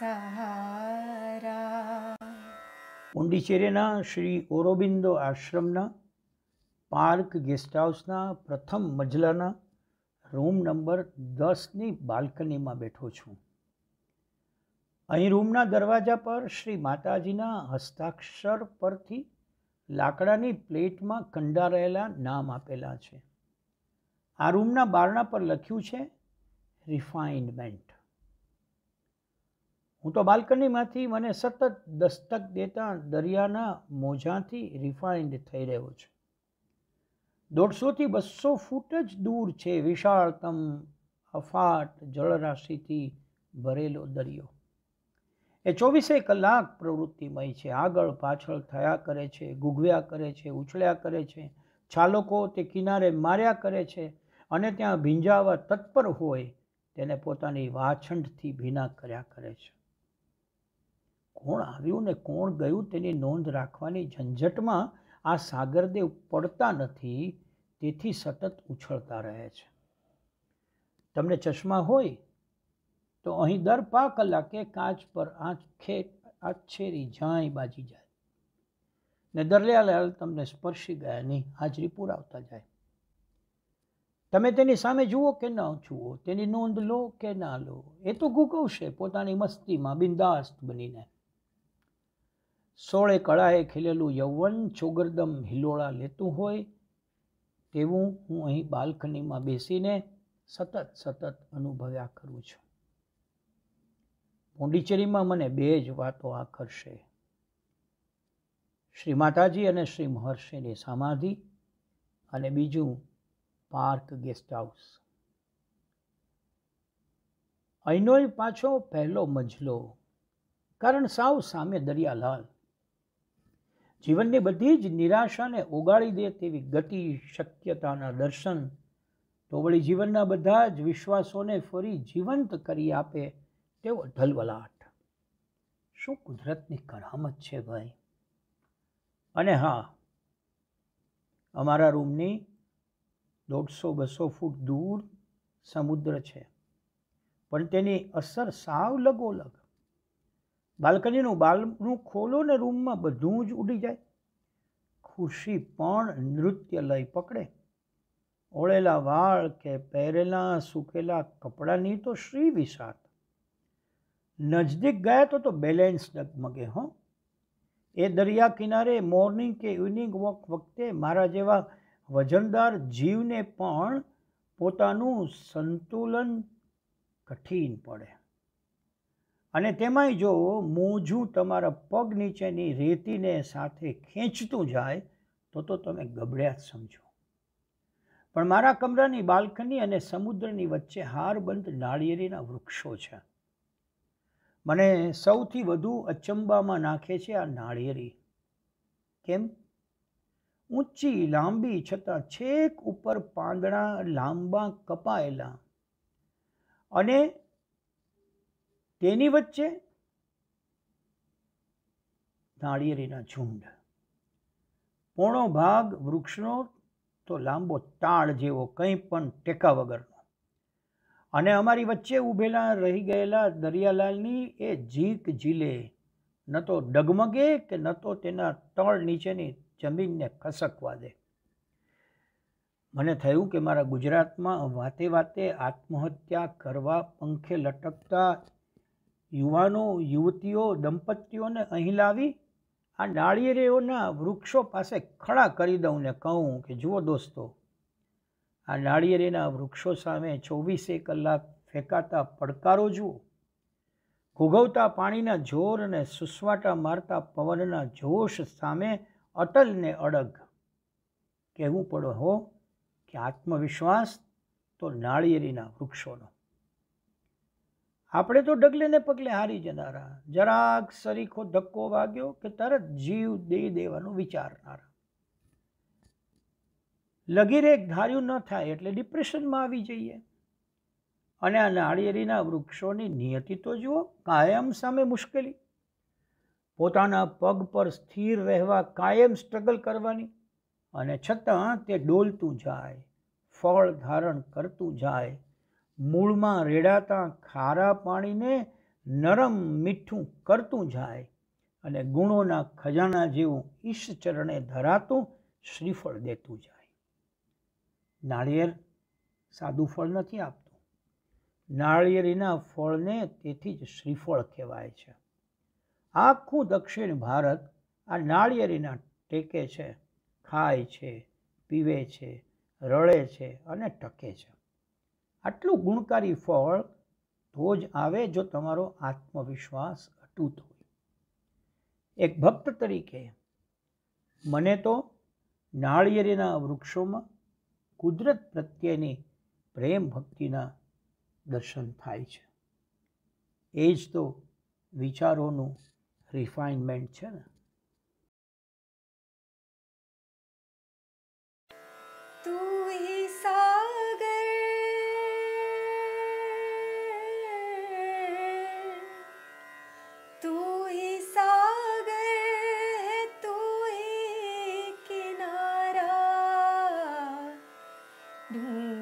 સહારા પોંડિચેરીના શ્રી ઓરોબિંદો આશ્રમના park guest હાઉસના પ્રથમ મજલાના રૂમ નંબર દસની બાલ્કનીમાં બેઠો છું અહીં રૂમના દરવાજા પર શ્રી માતાજીના હસ્તાક્ષર પરથી લાકડાની પ્લેટમાં કંડારાયેલા નામ આપેલા છે આ રૂમના બારણા પર લખ્યું છે રિફાઇનમેન્ટ હું તો બાલ્કનીમાંથી મને સતત દસ્તક દેતા દરિયાના મોજાથી રિફાઇન્ડ થઈ રહ્યો છું દોઢસોથી બસો ફૂટ જ દૂર છે વિશાળતમ અફાટ જળરાશિથી ભરેલો દરિયો એ ચોવીસે કલાક પ્રવૃત્તિમય છે આગળ પાછળ થયા કરે છે ગુગવ્યા કરે છે ઉછળ્યા કરે છે છાલકો તે કિનારે માર્યા કરે છે અને ત્યાં ભીંજાવા તત્પર હોય તેને પોતાની વાછંડથી ભીના કર્યા કરે છે કોણ આવ્યું ને કોણ ગયું તેની નોંધ રાખવાની ઝંઝટમાં આ સાગરદેવ પડતા નથી તેથી સતત ઉછળતા રહે છે તમને ચશ્મા હોય તો અહીં દર પા કલાકે કાચ પર આંખે આછેરી જાય બાજી જાય ને દરલિયાલાલ તમને સ્પર્શી ગયા નહીં હાજરી પુરાવતા જાય તમે તેની સામે જુઓ કે ના જુઓ તેની નોંધ લો કે ના લો એ તો ગુગવશે પોતાની મસ્તીમાં બિંદાસ્ત બનીને સોળે કળાએ ખીલેલું યૌવન છોગરદમ હિલોળા લેતું હોય તેવું હું અહીં બાલ્કનીમાં બેસીને સતત સતત અનુભવ્યા કરું છું પોંડિચેરીમાં મને બે જ વાતો આકર્ષે શ્રી માતાજી અને શ્રી મહર્ષિની સમાધિ અને બીજું પાર્ક ગેસ્ટ હાઉસ અહીંનો પાછો પહેલો મજલો કારણ સાવ સામે દરિયાલાલ જીવનની બધી જ નિરાશાને ઓગાળી દે તેવી ગતિ શક્યતાના દર્શન તો વળી જીવનના બધા જ વિશ્વાસોને ફરી જીવંત કરી આપે તેવો ઢલવલાટ શું કુદરતની કરામત છે ભાઈ અને હા અમારા રૂમની દોઢસો બસો ફૂટ દૂર સમુદ્ર છે પણ તેની અસર સાવ લગોલગ બાલ્કનીનું બાલનું ખોલો ને રૂમમાં બધું જ ઉડી જાય ખુરશી પણ નૃત્ય લઈ પકડે ઓળેલા વાળ કે પહેરેલા સૂકેલા કપડાંની તો શ્રી વિસાત નજદીક ગયા તો તો બેલેન્સ ડગમગે હો એ દરિયા કિનારે મોર્નિંગ કે ઇવનિંગ વોક વખતે મારા જેવા વજનદાર જીવને પણ પોતાનું સંતુલન કઠિન પડે અને તેમાંય જો મોજું તમારા પગ નીચેની રેતીને સાથે ખેંચતું જાય તો તો તમે ગબડ્યા જ સમજો પણ મારા કમરાની બાલ્કની અને સમુદ્રની વચ્ચે હારબંધ નાળિયેરીના વૃક્ષો છે મને સૌથી વધુ અચંબામાં નાખે છે આ નાળિયેરી કેમ ઊંચી લાંબી છતાં છેક ઉપર પાંદડા લાંબા કપાયેલા અને તેની વચ્ચે નાળિયેરીના ઝુંડ પોણો ભાગ વૃક્ષનો તો લાંબો તાળ જેવો કંઈ પણ ટેકા વગરનો અને અમારી વચ્ચે ઊભેલા રહી ગયેલા દરિયાલાલની એ જીક જીલે ન તો ડગમગે કે ન તો તેના તળ નીચેની જમીનને ખસકવા દે મને થયું કે મારા ગુજરાતમાં વાતે વાતે આત્મહત્યા કરવા પંખે લટકતા યુવાનો યુવતીઓ દંપતીઓને અહીં લાવી આ નાળિયેરીઓના વૃક્ષો પાસે ખડા કરી દઉં ને કહું કે જુઓ દોસ્તો આ નાળિયેરીના વૃક્ષો સામે ચોવીસે કલાક ફેંકાતા પડકારો જુઓ ભોગવતા પાણીના જોર અને સુસવાટા મારતા પવનના જોશ સામે અટલને અડગ કહેવું પડો હો કે આત્મવિશ્વાસ તો નાળિયેરીના વૃક્ષોનો આપણે તો ડગલે ને પગલે હારી જનારા જરાક સરીખો ધક્કો વાગ્યો કે તરત જીવ દઈ દેવાનું વિચારનારા લગીરે ધાર્યું ન થાય એટલે ડિપ્રેશનમાં આવી જઈએ અને આ નાળિયેરીના વૃક્ષોની નિયતિ તો જુઓ કાયમ સામે મુશ્કેલી પોતાના પગ પર સ્થિર રહેવા કાયમ સ્ટ્રગલ કરવાની અને છતાં તે ડોલતું જાય ફળ ધારણ કરતું જાય મૂળમાં રેડાતા ખારા પાણીને નરમ મીઠું કરતું જાય અને ગુણોના ખજાના જેવું ઈશ્વરને ધરાતું શ્રીફળ દેતું જાય નાળિયેર સાદું ફળ નથી આપતું નાળિયેરીના ફળને તેથી જ શ્રીફળ કહેવાય છે આખું દક્ષિણ ભારત આ નાળિયેરીના ટેકે છે ખાય છે પીવે છે રળે છે અને ટકે છે આટલું ગુણકારી ફળ તો જ આવે જો તમારો આત્મવિશ્વાસ અટૂટ હોય એક ભક્ત તરીકે મને તો નાળિયેરીના વૃક્ષોમાં કુદરત પ્રત્યેની પ્રેમ ભક્તિના દર્શન થાય છે એ જ તો વિચારોનું રિફાઇનમેન્ટ છે ને તું